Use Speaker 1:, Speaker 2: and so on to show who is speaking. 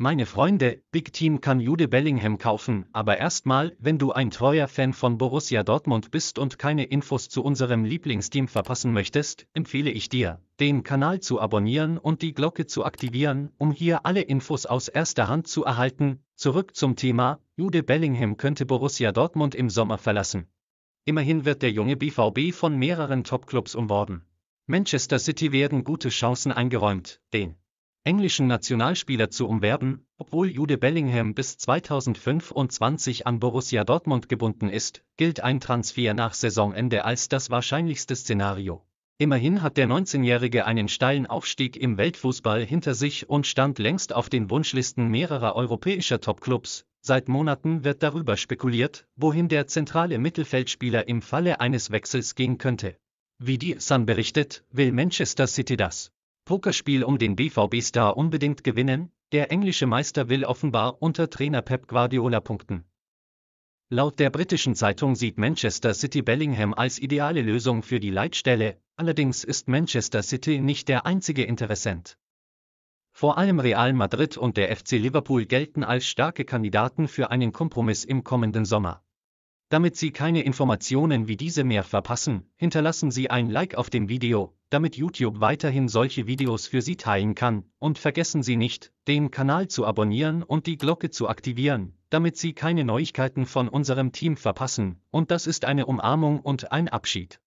Speaker 1: Meine Freunde, Big Team kann Jude Bellingham kaufen, aber erstmal, wenn du ein treuer Fan von Borussia Dortmund bist und keine Infos zu unserem Lieblingsteam verpassen möchtest, empfehle ich dir, den Kanal zu abonnieren und die Glocke zu aktivieren, um hier alle Infos aus erster Hand zu erhalten. Zurück zum Thema, Jude Bellingham könnte Borussia Dortmund im Sommer verlassen. Immerhin wird der junge BVB von mehreren Topclubs umworben. Manchester City werden gute Chancen eingeräumt, den englischen Nationalspieler zu umwerben, obwohl Jude Bellingham bis 2025 an Borussia Dortmund gebunden ist, gilt ein Transfer nach Saisonende als das wahrscheinlichste Szenario. Immerhin hat der 19-Jährige einen steilen Aufstieg im Weltfußball hinter sich und stand längst auf den Wunschlisten mehrerer europäischer Topclubs. Seit Monaten wird darüber spekuliert, wohin der zentrale Mittelfeldspieler im Falle eines Wechsels gehen könnte. Wie die Sun berichtet, will Manchester City das. Pokerspiel um den BVB-Star unbedingt gewinnen, der englische Meister will offenbar unter Trainer Pep Guardiola punkten. Laut der britischen Zeitung sieht Manchester City Bellingham als ideale Lösung für die Leitstelle, allerdings ist Manchester City nicht der einzige Interessent. Vor allem Real Madrid und der FC Liverpool gelten als starke Kandidaten für einen Kompromiss im kommenden Sommer. Damit Sie keine Informationen wie diese mehr verpassen, hinterlassen Sie ein Like auf dem Video, damit YouTube weiterhin solche Videos für Sie teilen kann, und vergessen Sie nicht, den Kanal zu abonnieren und die Glocke zu aktivieren, damit Sie keine Neuigkeiten von unserem Team verpassen, und das ist eine Umarmung und ein Abschied.